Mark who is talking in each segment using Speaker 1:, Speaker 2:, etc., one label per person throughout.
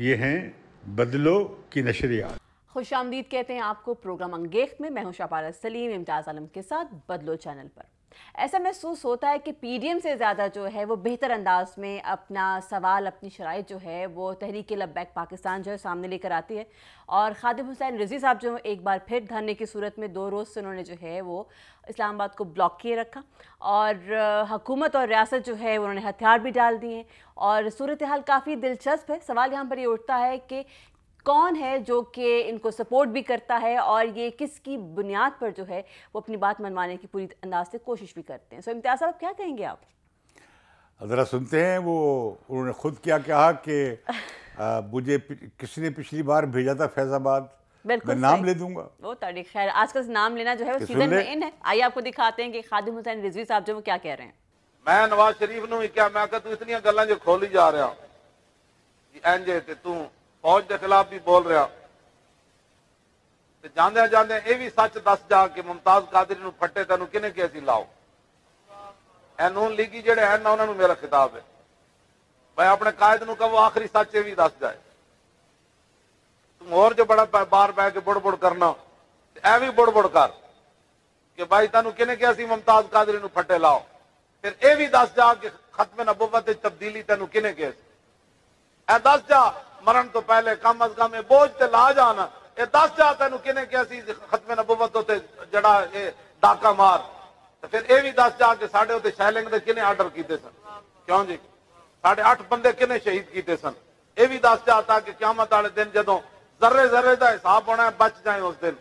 Speaker 1: ये हैं बदलो की नशरियात
Speaker 2: खुश आमदीद कहते हैं आपको प्रोग्राम अंगेख में मैं हूं शापारा सलीम इम्ताज़ आलम के साथ बदलो चैनल पर ऐसा महसूस होता है कि पीडीएम से ज़्यादा जो है वो बेहतर अंदाज में अपना सवाल अपनी शराइ जो है वो तहरीक लबैक पाकिस्तान जो है सामने लेकर आती है और खादिम हुसैन रजी साहब जो एक बार फिर धरने की सूरत में दो रोज़ से उन्होंने जो है वो इस्लामाबाद को ब्लॉक किए रखा और हकूमत और रियासत जो है उन्होंने हथियार भी डाल दिए और सूरत हाल काफ़ी दिलचस्प है सवाल यहाँ पर ये उठता है कि कौन है जो कि इनको सपोर्ट भी करता है और ये किसकी बुनियाद पर जो है वो अपनी बात मनवाने की पूरी अंदाज से कोशिश भी करते हैं सो इम्तियाज़ साहब क्या कहेंगे
Speaker 1: आप ज़रा सुनते हैं वो उन्होंने खुद क्या कहा कि मुझे किसने पिछली बार भेजा था फैजाबाद
Speaker 2: मैं नाम ले दूंगा वो तारीख तो खैर आजकल नाम लेना जो है वो सीजन में इन है आइए आपको दिखाते हैं कि खादिम हुसैन रिजवी साहब जो वो क्या कह रहे हैं
Speaker 3: मैं नवाज शरीफ ਨੂੰ क्या मैं तू इतनी गल खोली जा रहा ਖੋਲੀ ਜਾ तू फौज के खिलाफ भी बोल रहा जाद्या जाद्या यह भी सच दस जा कि मुमताज कादरी फटे तेन किने के अभी लाओ एनून लीगी जेड़े हैं ना उन्होंने मेरा खिताब है भाई अपने कायद न कहो आखिरी सच ये भी दस जाए तू और जो बड़ा बार बह के बुड़ बुड़ करना ए भी बुड़ बुड़ कर कि भाई तेन किने के अभी मुमताज कादरी फटे लाओ फिर यह भी दस जा कि खत्म नबोबत तब्दीली तेन किने के ए दस जा मरण तो पहले कम अज कम बोझ ते ला जाना ये दस जा तेन किने के असी खत्मे जड़ा ये डाका मार फिर ये भी दस जा के साथ शहलिंग शैलिंग किने आर्डर किए सन क्यों जी साढ़े अठ बंद किने शहीद किए सन ये भी दस जा था कि क्यामत वाले दिन जदों जर्रे जर्रे का हिसाब होना है बच जाए उस दिन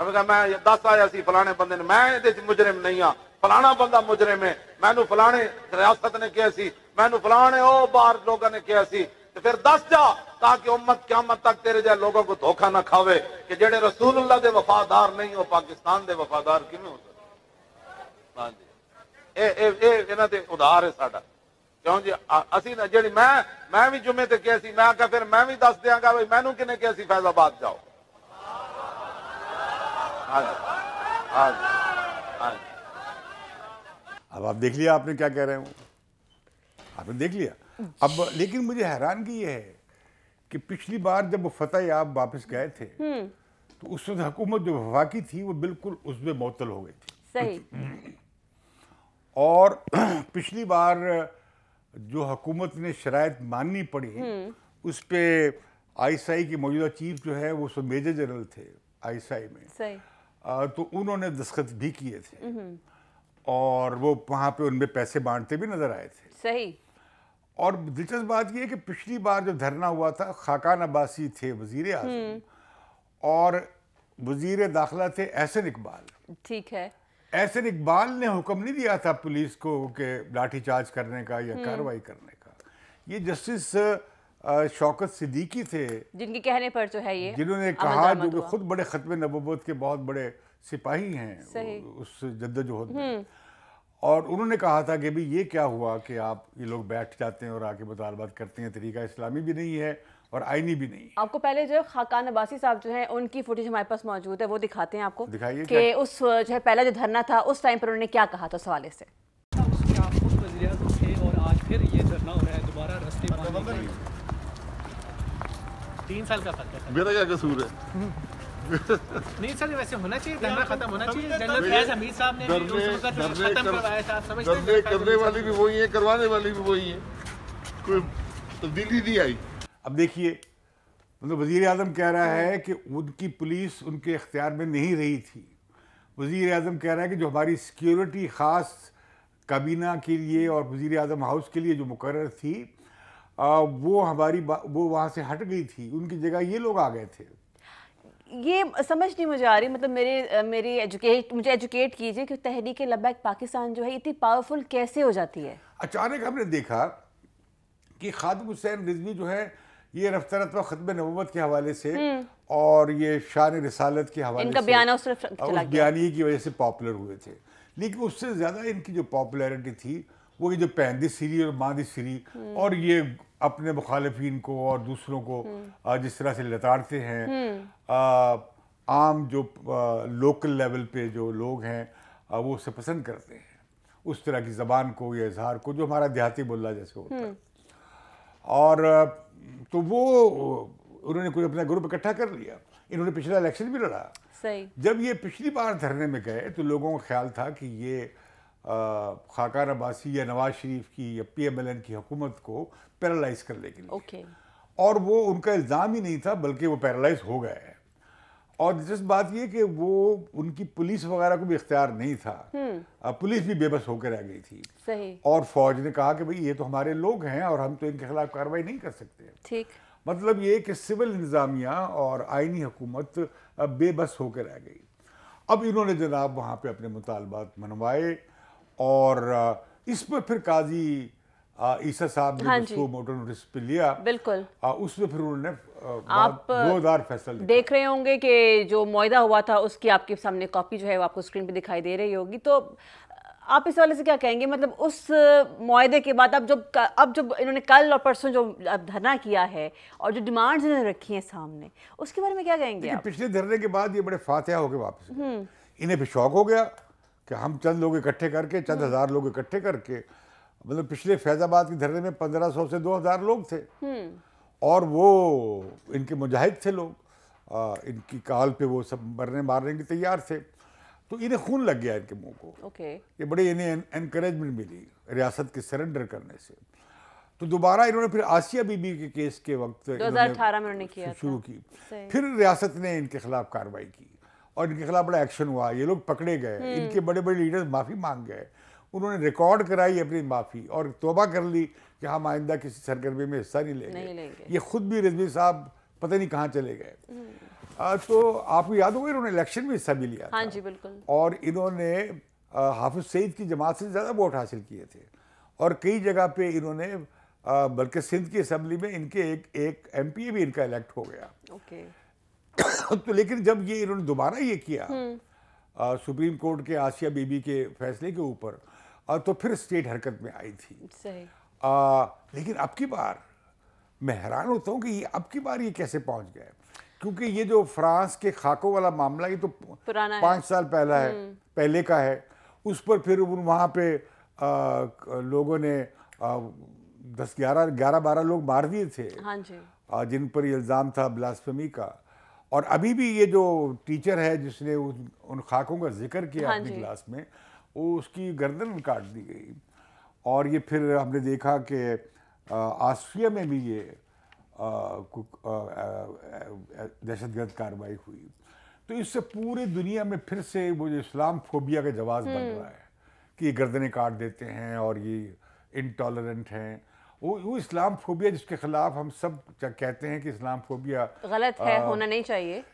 Speaker 3: कहेगा मैं दस आया सी फलाने बंदे ने मैं ये मुजरिम नहीं हाँ फलाना बंदा मुजरिम है मैनू फलाने रियासत ने कहा मैं फलाने ओ बार लोगों ने कहा तो फिर दस जा ताकि उम्मत क्यामत तक तेरे जै लोगों को धोखा ना खावे कि जेडे रसूलुल्लाह दे वफादार नहीं हो पाकिस्तान दे वफादार कि हो सकते हाँ उधार है साडा क्यों जी असी जी मैं मैं भी जुमे से कहा मैं आखा फिर मैं भी दस देंगा बी मैनू किने फैजाबाद जाओ हाँ हाँ
Speaker 1: अब आप देख लिया आपने क्या कह रहे हो आपने देख लिया अब लेकिन मुझे हैरानगी ये है कि पिछली बार जब वो फतेह याब वापस गए थे हम्म। तो उस वक्त हुकूमत जो वफाकी थी वो बिल्कुल उसमें मअतल हो गई थी सही और पिछली बार जो हुकूमत ने शरात माननी पड़ी हम्म। उस पर आईएसआई के मौजूदा चीफ जो है वो मेजर जनरल थे आईएसआई में सही। आ, तो उन्होंने दस्खत भी किए थे हम्म। और वो वहाँ पे उनमें पैसे बांटते भी नजर आए थे सही और दिलचस्प बात यह है कि पिछली बार जो धरना हुआ था खाकान अब्बासी थे वजीर आजम
Speaker 2: हम्म।
Speaker 1: और वजीर दाखिला थे एहसन इकबाल ठीक है एहसन इकबाल ने हुक्म नहीं दिया था पुलिस को कि लाठीचार्ज करने का या हम्म। कार्रवाई करने का ये जस्टिस शौकत सिद्दीकी थे
Speaker 2: जिनके कहने पर जो तो है ये जिन्होंने कहा जो खुद
Speaker 1: बड़े खत्म नबूबत के बहुत बड़े सिपाही हैं उस जद्दोजहद में हम्म। और उन्होंने कहा था कि भाई ये क्या हुआ कि आप ये लोग बैठ जाते हैं और आके मुतालबात करते हैं तरीका इस्लामी भी नहीं है और आईनी भी नहीं
Speaker 2: आपको पहले जो खाकान अब्बासी साहब जो है उनकी फुटेज हमारे पास मौजूद है वो दिखाते हैं आपको दिखाइए कि उस जो है पहला जो धरना था उस टाइम पर उन्होंने क्या कहा था सवाले से
Speaker 3: और आज फिर ये दोबारा तीन साल का फर्क है
Speaker 1: मेरा क्या कसूर है
Speaker 3: नहीं सर वैसे होना चाहिए
Speaker 1: धरना खत्म होना चाहिए तो जनरल साहब ने करने वाली भी
Speaker 3: वही है करवाने वाली भी वही है
Speaker 1: कोई तब्दीली नहीं आई अब देखिए मतलब वजीर अजम कह रहा है कि उनकी पुलिस उनके अख्तियार में नहीं रही थी वजीर अजम कह रहा है कि जो हमारी सिक्योरिटी ख़ास काबीना के लिए और वजीर अजम हाउस के लिए जो मुकर थी वो हमारी वो वहाँ से हट गई थी उनकी जगह ये लोग आ गए थे
Speaker 2: ये समझ नहीं मुझे आ रही मतलब मेरे मेरी एजुकेट मुझे एजुकेट कीजिए कि तहरीक लबैक पाकिस्तान जो है इतनी पावरफुल कैसे हो जाती है
Speaker 1: अचानक हमने देखा कि खादम हुसैन रिजवी जो है ये रफ्तार रफ्तार खत्म नबूत के हवाले से हम्म। और ये शान रसालत के हवाले इनका बयान उस उस बयानी की वजह से पॉपुलर हुए थे लेकिन उससे ज़्यादा इनकी जो पॉपुलैरिटी थी वो ये जो पैंदी सीरी और मादी सीरी हम्म। और ये अपने मुखालफन को और दूसरों को हम्म। जिस तरह से लताड़ते हैं हम्म। आम जो लोकल लेवल पे जो लोग हैं वो उसे पसंद करते हैं उस तरह की ज़बान को या इजहार को जो हमारा देहाती बोला जैसे होता है हम्म। और तो वो उन्होंने कुछ अपना ग्रुप इकट्ठा कर लिया इन्होंने पिछला इलेक्शन भी लड़ा सही जब ये पिछली बार धरने में गए तो लोगों का ख्याल था कि ये खाकार अब्बासी या नवाज शरीफ की या पी एम एल एन की हुकूमत को पैरालाइज करने के लिए okay. और वो उनका इल्ज़ाम ही नहीं था बल्कि वो पैरालाइज हो गए हैं और दिलचस्प बात यह कि वो उनकी पुलिस वगैरह को भी इख्तियार नहीं था हम्म। पुलिस भी बेबस होकर रह गई थी सही और फौज ने कहा कि भाई ये तो हमारे लोग हैं और हम तो इनके खिलाफ कार्रवाई नहीं कर सकते ठीक मतलब ये कि सिविल इंतज़ामिया और आइनी हुकूमत बेबस होकर रह गई अब इन्होंने जनाब वहाँ पे अपने मुतालबात मनवाए और इस पर फिर काजी ईसा साहब ने हाँ उसको मोटर नोटिस पे लिया बिल्कुल उसमें फिर उन्होंने आप फैसला
Speaker 2: देख रहे होंगे कि जो मुहिदा हुआ था उसकी आपके सामने कॉपी जो है वो आपको स्क्रीन पे दिखाई दे रही होगी तो आप इस वाले से क्या कहेंगे मतलब उस माहे के बाद अब जब अब जब इन्होंने कल और परसों जो अब धरना किया है और जो डिमांड्स इन्होंने रखी हैं सामने उसके बारे में क्या कहेंगे
Speaker 1: पिछले धरने के बाद ये बड़े फातह हो गए वापस हम्म। इन्हें भी शौक हो गया कि हम चंद लोग इकट्ठे करके चंद हम्म। हज़ार लोग इकट्ठे करके मतलब पिछले फैज़ाबाद के धरने में पंद्रह सौ से दो हज़ार लोग थे हम्म। और वो इनके मुजाहिद थे लोग आ, इनकी काल पे वो सब मरने मारने के तैयार थे तो इन्हें खून लग गया इनके मुंह को ये बड़े इन्हें इनक्रेजमेंट मिली रियासत के सरेंडर करने से तो दोबारा इन्होंने फिर आसिया बीबी के केस के वक्त शुरू की फिर रियासत ने इनके खिलाफ कार्रवाई की और इनके खिलाफ बड़ा एक्शन हुआ ये लोग पकड़े गए हम्म। इनके बड़े बड़े लीडर्स माफ़ी मांग गए उन्होंने रिकॉर्ड कराई अपनी माफ़ी और तोबा कर ली कि हम आइंदा किसी सरगर्मी में हिस्सा नहीं लेंगे, नहीं लेंगे। ये खुद भी रिजवी साहब पता नहीं कहाँ चले गए हम्म। तो आपको याद होगा इन्होंने इलेक्शन में हिस्सा भी लिया हाँ जी बिल्कुल और इन्होंने हाफिज सईद की जमात से ज़्यादा वोट हासिल किए थे और कई जगह पे इन्होंने बल्कि सिंध की असम्बली में इनके एक एक एमपीए भी इनका इलेक्ट हो गया ओके तो लेकिन जब ये इन्होंने दोबारा ये किया हम्म। आ, सुप्रीम कोर्ट के आसिया बीबी के फैसले के ऊपर तो फिर स्टेट हरकत में आई थी सही। आ, लेकिन अब की बार मैं हैरान होता हूँ कि ये अब की बार ये कैसे पहुंच गए क्योंकि ये जो फ्रांस के खाको वाला मामला ये तो पुराना साल पहला है हम्म। पहले का है उस पर फिर वहां पे आ, लोगों ने आ, दस ग्यारह ग्यारह बारह लोग मार दिए थे हाँ जी। आ, जिन पर इल्ज़ाम था ब्लास्फमी का और अभी भी ये जो टीचर है जिसने उन, उन खाकों का जिक्र किया हाँ अपनी क्लास में वो उसकी गर्दन काट दी गई और ये फिर हमने देखा कि आसफिया में भी ये दहशत गर्द कार्रवाई हुई तो इससे पूरी दुनिया में फिर से वो जो इस्लाम फोबिया का जवाब बन हम्म। रहा है कि ये गर्दनें काट देते हैं और ये इनटॉलरेंट हैं वो वो इस्लाम फोबिया जिसके खिलाफ हम सब कहते हैं कि इस्लाम फोबिया गलत है आ, होना नहीं चाहिए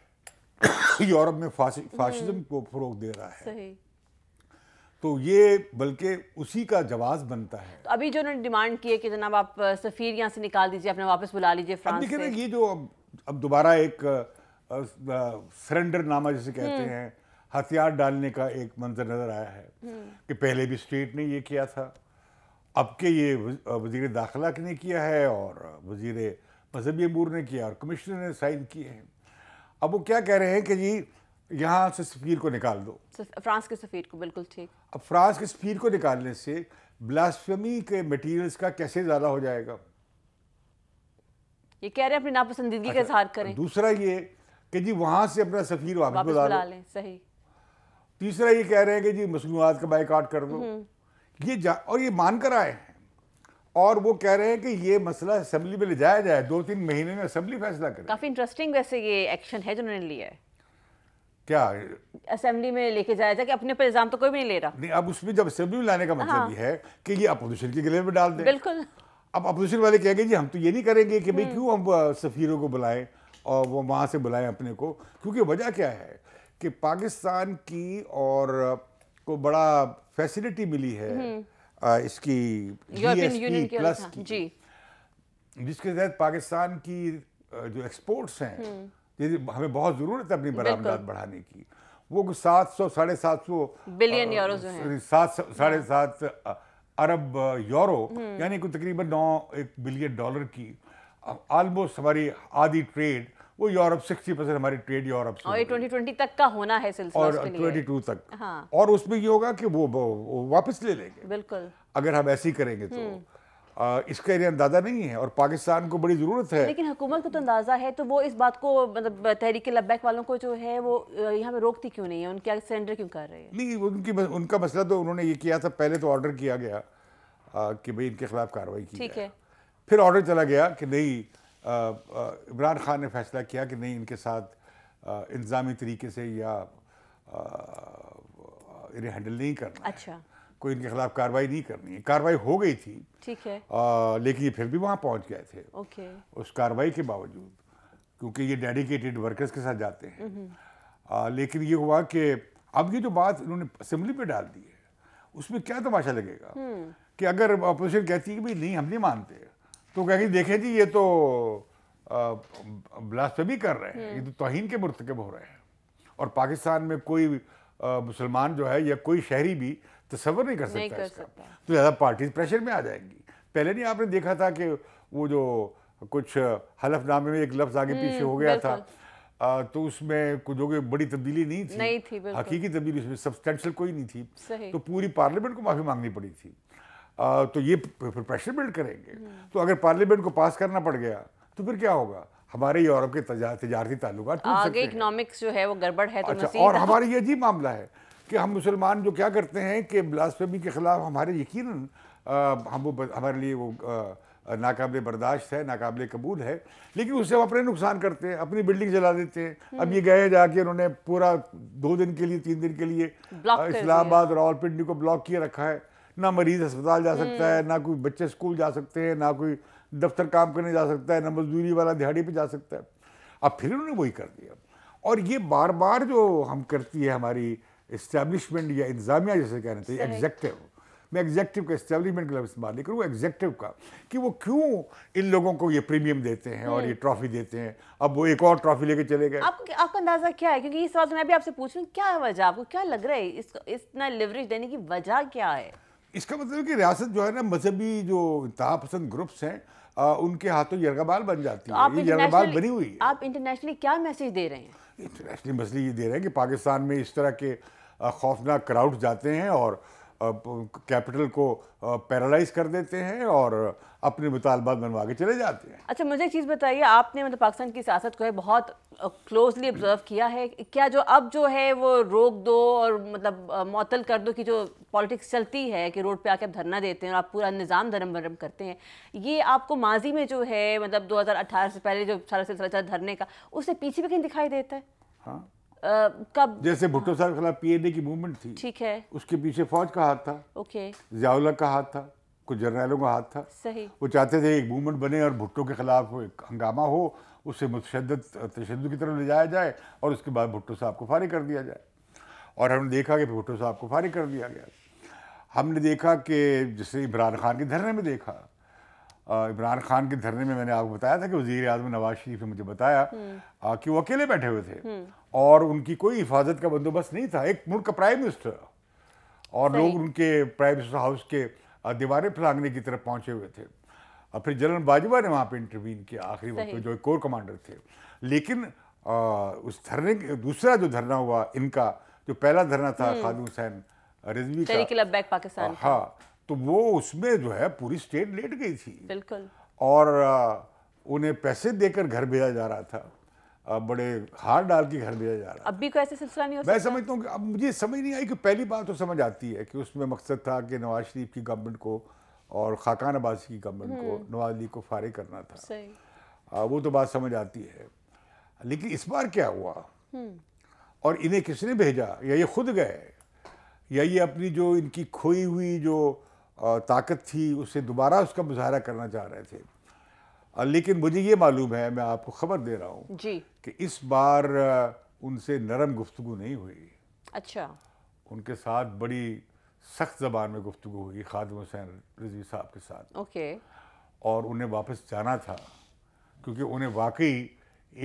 Speaker 1: यूरोप में हम्म। फासिज्म को फरोग दे रहा है सही तो ये बल्कि उसी का जवाब बनता है
Speaker 2: तो अभी जो उन्होंने डिमांड की है कि जनाब आप सफ़ीर यहाँ से निकाल दीजिए अपने वापस बुला लीजिए फ्रांस देखिए ना
Speaker 1: ये जो अब अब दोबारा एक सरेंडर नामा जिसे कहते हम्म। हैं हथियार डालने का एक मंजर नज़र आया है हम्म। कि पहले भी स्टेट ने ये किया था अब के ये वजीर दाखिला ने किया है और वजीर मजहबी अमूर ने किया और कमिश्नर ने साइन किए हैं अब वो क्या कह रहे हैं कि जी यहाँ से सफ़ीर को निकाल दो
Speaker 2: फ्रांस के सफ़ीर को बिल्कुल ठीक
Speaker 1: अब फ्रांस के सफ़ीर को निकालने से ब्लास्फेमी के मटेरियल्स का कैसे ज़्यादा हो जाएगा
Speaker 2: ये कह रहे हैं अपनी नापसंदीदगी का अच्छा, इजहार करें
Speaker 1: दूसरा ये कि जी वहाँ से अपना सफ़ीर वापस बुला लें सही तीसरा ये कह रहे हैं कि जी मसनूआत का बाइकाट कर दो हम्म। ये जा और ये मानकर आए हैं और वो कह रहे हैं कि ये मसला असम्बली में ले जाया जाए दो तीन महीने में असम्बली फैसला करे
Speaker 2: काफ़ी इंटरेस्टिंग वैसे ये एक्शन है जिन्होंने लिया है क्या असेंबली में लेके जाया जाए कि अपने पर इल्ज़ाम तो कोई भी नहीं ले रहा
Speaker 1: नहीं अब उसमें जब असेंबली में लाने का मतलब हाँ। ये है कि ये अपोजिशन के गले में डाल दें बिल्कुल अब अपोजिशन वाले कहेंगे जी हम तो ये नहीं करेंगे कि भाई हम्म। क्यों हम सफ़ीरों को बुलाएं और वो वहाँ से बुलाएं अपने को क्योंकि वजह क्या है कि पाकिस्तान की और को बड़ा फैसिलिटी मिली है हम्म। आ, इसकी जीएसपी प्लस की जी जिसके तहत पाकिस्तान की जो एक्सपोर्ट्स हैं हम्म। हमें बहुत जरूरत है अपनी बरामदात बढ़ाने की वो सात सौ साढ़े सात सौ हाँ। बिलियन यूरो सात साढ़े सात अरब यूरो यानी कोई तकरीबन नौ एक बिलियन डॉलर की ऑलमोस्ट हमारी आधी ट्रेड वो यूरोप सिक्सटी परसेंट हमारी ट्रेड यूरोप से और
Speaker 2: ट्वेंटी 2020 तक का होना है सिलसिला और ट्वेंटी
Speaker 1: टू तक हाँ। और उसमें ये होगा कि वो, वो वापस ले लेंगे बिल्कुल अगर हम ऐसे ही करेंगे तो हम्म। आ, इसका ये अंदाजा नहीं है और पाकिस्तान को बड़ी ज़रूरत है
Speaker 2: लेकिन हुकूमत को तो अंदाजा है तो वो इस बात को मतलब तहरीक लब्बैक वालों को जो है वो यहाँ पे रोकती क्यों नहीं है उनके आगे सरेंडर क्यों कर रहे हैं
Speaker 1: नहीं उनकी उनका मसला तो उन्होंने ये किया था पहले तो ऑर्डर किया गया कि भाई इनके खिलाफ कार्रवाई की ठीक है फिर ऑर्डर चला गया कि नहीं इमरान खान ने फैसला किया कि नहीं इनके साथ इंतज़ामी तरीके से या इन्हें हैंडल नहीं करना अच्छा कोई इनके खिलाफ कार्रवाई नहीं करनी है कार्रवाई हो गई थी ठीक है आ, लेकिन ये फिर भी वहाँ पहुँच गए थे ओके उस कार्रवाई के बावजूद क्योंकि ये डेडिकेटेड वर्कर्स के साथ जाते हैं आ, हम्म। लेकिन ये हुआ कि अब ये जो बात इन्होंने असम्बली पे डाल दी है उसमें क्या तमाशा लगेगा हम्म। कि अगर अपोजिशन कहती है कि भाई नहीं हम नहीं मानते तो कहेगी देखे जी ये तो भी कर रहे हैं ये तो तोहन के मुरतकब हो रहे हैं और पाकिस्तान में कोई मुसलमान जो है या कोई शहरी भी तस्वर नहीं कर सकता नहीं कर सकता तो ज़्यादा पार्टी प्रेशर में आ जाएंगी पहले नहीं आपने देखा था कि वो जो कुछ हलफनामे में एक लफ्ज़ आगे पीछे हम्म, हो गया था आ, तो उसमें कुछ हो गई बड़ी तब्दीली नहीं थी नहीं थी हकीकी तब्दीली उसमें सब्सटेंशल कोई नहीं थी तो पूरी पार्लियामेंट को माफ़ी मांगनी पड़ी थी आ, तो ये प्रेशर बिल्ड करेंगे तो अगर पार्लियामेंट को पास करना पड़ गया तो फिर क्या होगा हमारे यूरोप के तजारती ताल्लुक आगे
Speaker 2: इकोनॉमिक्स जो है वो गड़बड़ है तो अच्छा, और हमारा
Speaker 1: ये अजीब मामला है कि हम मुसलमान जो क्या करते हैं कि ब्लास्फेमी के खिलाफ हमारे यकीन हम वो हमारे लिए वो नाकबले बर्दाश्त है नाकबले कबूल है लेकिन उससे हम अपने नुकसान करते हैं अपनी बिल्डिंग जला देते हैं अब ये हम्म। गए जाके उन्होंने पूरा दो दिन के लिए तीन दिन के लिए इस्लामाबाद और रावलपिंडी को ब्लॉक किए रखा है ना मरीज अस्पताल जा सकता है हम्म। ना कोई बच्चे स्कूल जा सकते हैं ना कोई दफ्तर काम करने जा सकता है ना मजदूरी वाला दिहाड़ी पे जा सकता है अब फिर उन्होंने वही कर दिया और ये बार बार जो हम करती है हमारी इस्टेब्लिशमेंट या इंतजामिया जैसे कहना चाहिए एग्जेक्टिव मैं एग्जेक्टिव का इस्टेब्लिशमेंट का इस्तेमाल नहीं करूँ एग्जेक्टिव का कि वो क्यों इन लोगों को ये प्रीमियम देते हैं और ये ट्रॉफी हम्म। देते हैं अब वो एक और ट्रॉफी लेके चले गए
Speaker 2: आपको आपका अंदाजा क्या है क्योंकि ये सवाल मैं भी आपसे पूछ रही हूँ क्या वजह आपको क्या लग रहा है इस इतना लिवरेज देने की वजह क्या है
Speaker 1: इसका मतलब कि रियासत जो है ना मजहबी जो इंतहा पसंद ग्रुप्स हैं आ, उनके हाथों यरगाबाल बन जाती तो है ये बनी हुई है
Speaker 2: आप इंटरनेशनली क्या मैसेज दे रहे हैं
Speaker 1: इंटरनेशनली मैसेज ये दे रहे हैं कि पाकिस्तान में इस तरह के खौफनाक क्राउड जाते हैं और कैपिटल को पैरालाइज कर देते हैं और अपने मुतालबात बनवा के चले जाते हैं
Speaker 2: अच्छा मुझे एक चीज़ बताइए आपने मतलब पाकिस्तान की सियासत को है बहुत क्लोजली ऑब्जर्व किया है क्या जो अब जो है वो रोक दो और मतलब मअतल कर दो कि जो पॉलिटिक्स चलती है कि रोड पे आके आप धरना देते हैं और आप पूरा निज़ाम धर्म भरम करते हैं ये आपको माजी में जो है मतलब दो से पहले जो सारा सिलसिला धरने का उससे पीछे भी कहीं दिखाई देता है हाँ कब जैसे भुट्टो
Speaker 1: हाँ। साहब के खिलाफ पीएनए की मूवमेंट थी ठीक है उसके पीछे फौज का हाथ था ओके जियाउला का हाथ था कुछ जर्नैलों का हाथ था सही वो चाहते थे एक मूवमेंट बने और भुट्टो के खिलाफ हंगामा हो उसे मुतशद तशद की तरफ ले जाया जाए और उसके बाद भुट्टो साहब को फारिग कर दिया जाए और हमने देखा कि भुट्टो साहब को फारिग कर दिया गया हमने देखा कि जैसे इमरान खान के धरने में देखा इमरान खान के धरने में मैंने आपको बताया था कि वजीर अजम नवाज शरीफ ने मुझे बताया आ, कि वो अकेले बैठे हुए थे हम्म। और उनकी कोई हिफाजत का बंदोबस्त नहीं था एक मुल्क का प्राइम मिनिस्टर और लोग उनके प्राइम मिनिस्टर हाउस के दीवारें फलांगने की तरफ पहुंचे हुए थे और फिर जनरल बाजवा ने वहाँ पर इंटरवीन किया आखिरी वक्त जो कोर कमांडर थे लेकिन आ, उस धरने दूसरा जो धरना हुआ इनका जो पहला धरना था हम्म। खालिद हुसैन रिजवी
Speaker 2: का हाँ
Speaker 1: तो वो उसमें जो है पूरी स्टेट लेट गई थी बिल्कुल और उन्हें पैसे देकर घर भेजा जा रहा था बड़े हार डाल के घर भेजा जा रहा
Speaker 2: अब भी कोई ऐसे सिलसिला नहीं हो मैं समझता
Speaker 1: हूँ कि अब मुझे समझ नहीं आई कि पहली बात तो समझ आती है कि उसमें मकसद था कि नवाज शरीफ की गवर्नमेंट को और खाकान अब्बासी की गवर्नमेंट को हम्म। नवाज लीग को फारिग करना था सही। आ, वो तो बात समझ आती है लेकिन इस बार क्या हुआ
Speaker 3: हम्म।
Speaker 1: और इन्हें किसने भेजा या ये खुद गए या ये अपनी जो इनकी खोई हुई जो ताकत थी उससे दोबारा उसका मुजाहरा करना चाह रहे थे लेकिन मुझे ये मालूम है मैं आपको खबर दे रहा हूँ कि इस बार उनसे नरम गुफ्तु नहीं हुई अच्छा उनके साथ बड़ी सख्त ज़बान में गुफ्तु हुई खादम हुसैन रिजवी साहब के साथ ओके और उन्हें वापस जाना था क्योंकि उन्हें वाकई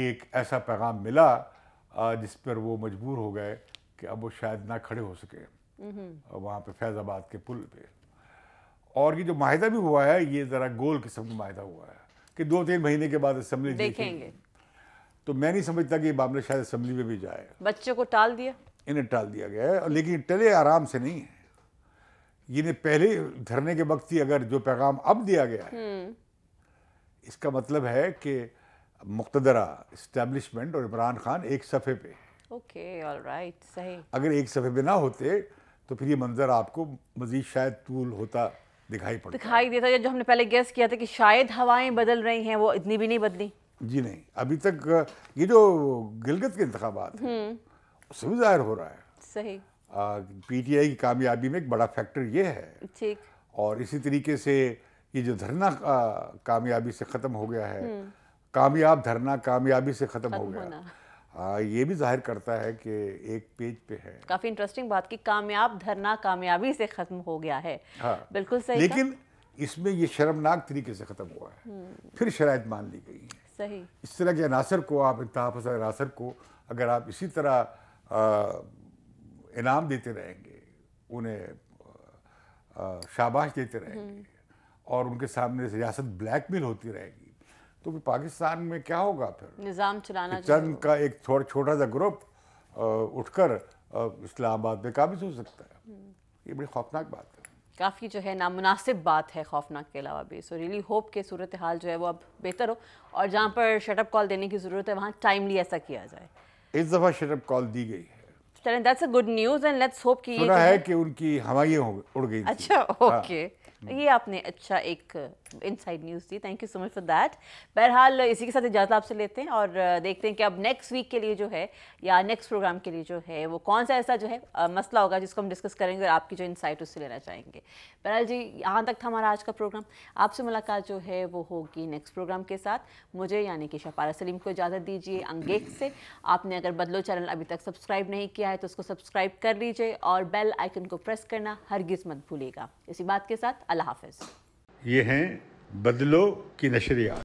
Speaker 1: एक ऐसा पैगाम मिला जिस पर वो मजबूर हो गए कि अब वो शायद ना खड़े हो सके हम्म। वहाँ पे फैज़ाबाद के पुल पे और ये जो माहिदा भी हुआ है ये ज़रा गोल किस्म का माहिदा हुआ है कि दो तीन महीने के बाद असम्बली देखेंगे तो मैं नहीं समझता कि ये मामला शायद असम्बली में भी जाए
Speaker 2: बच्चों को टाल दिया
Speaker 1: इन्हें टाल दिया गया है लेकिन टले आराम से नहीं है इन्हें पहले धरने के वक्त ही अगर जो पैगाम अब दिया गया है हम्म। इसका मतलब है कि मुख्तरा इस्टेब्लिशमेंट और इमरान खान एक सफ़े पे
Speaker 2: ओके ऑल राइट सही
Speaker 1: अगर एक सफ़े पे ना होते तो फिर ये मंज़र आपको मज़ीद शायद तूल होता दिखाई पड़ता दिखाई
Speaker 2: देता है जो हमने पहले गेस किया था कि शायद हवाएं बदल रही हैं वो इतनी भी नहीं बदली
Speaker 1: जी नहीं अभी तक ये जो गिलगित के इंतबात हम्म। उसमें भी जाहिर हो रहा है सही पीटीआई की कामयाबी में एक बड़ा फैक्टर ये है ठीक और इसी तरीके से ये जो धरना कामयाबी से ख़त्म हो गया है हम्म। कामयाब धरना कामयाबी से ख़त्म हो गया आ, ये भी जाहिर करता है कि एक पेज पे है
Speaker 2: काफी इंटरेस्टिंग बात की कामयाब धरना कामयाबी से खत्म हो गया है
Speaker 1: हाँ बिल्कुल सही लेकिन इसमें ये शर्मनाक तरीके से ख़त्म हुआ है हम्म। फिर शराय मान ली गई है सही इस तरह के अनासर को आप इतहाफ अनासर को अगर आप इसी तरह इनाम देते रहेंगे उन्हें शाबाश देते रहेंगे हम्म। और उनके सामने रियासत ब्लैकमेल होती रहेगी तो फिर पाकिस्तान में क्या होगा फिर
Speaker 2: निज़ाम चलाना चंद
Speaker 1: का एक थोड़ा छोटा सा ग्रुप उठकर इस्लामाबाद में काबिज हो सकता है हम्म। ये बड़ी खौफनाक बात है
Speaker 2: काफ़ी जो है नामनासिब बात है खौफनाक के अलावा भी सो रियली होप के सूरत हाल जो है वो अब बेहतर हो और जहाँ पर शटअप कॉल देने की ज़रूरत है वहाँ टाइमली ऐसा किया जाए
Speaker 1: इस दफ़ा शटअप कॉल दी गई है
Speaker 2: चलें that's a good news and let's hope कि ये है
Speaker 1: कि उनकी हवाइयाँ उड़ गई अच्छा ओके
Speaker 2: हाँ। ये आपने अच्छा एक इनसाइड न्यूज़ दी thank you so much for that बहरहाल इसी के साथ इजाज़त आपसे लेते हैं और देखते हैं कि अब नेक्स्ट वीक के लिए जो है या नेक्स्ट प्रोग्राम के लिए जो है वो कौन सा ऐसा जो है मसला होगा जिसको हम डिस्कस करेंगे और आपकी जो इनसाइट उससे लेना चाहेंगे बहरहाल जी यहाँ तक था हमारा आज का प्रोग्राम आपसे मुलाकात जो है वो होगी नेक्स्ट प्रोग्राम के साथ मुझे यानी कि शफारा सलीम को इजाज़त दीजिए अंगेक से आपने अगर बदलो चैनल अभी तक सब्सक्राइब नहीं किया है तो उसको सब्सक्राइब कर लीजिए और बेल आइकन को प्रेस करना हर मत भूलिएगा इसी बात के साथ अल्लाह हाफिज
Speaker 1: ये हैं बदलो की नशरिया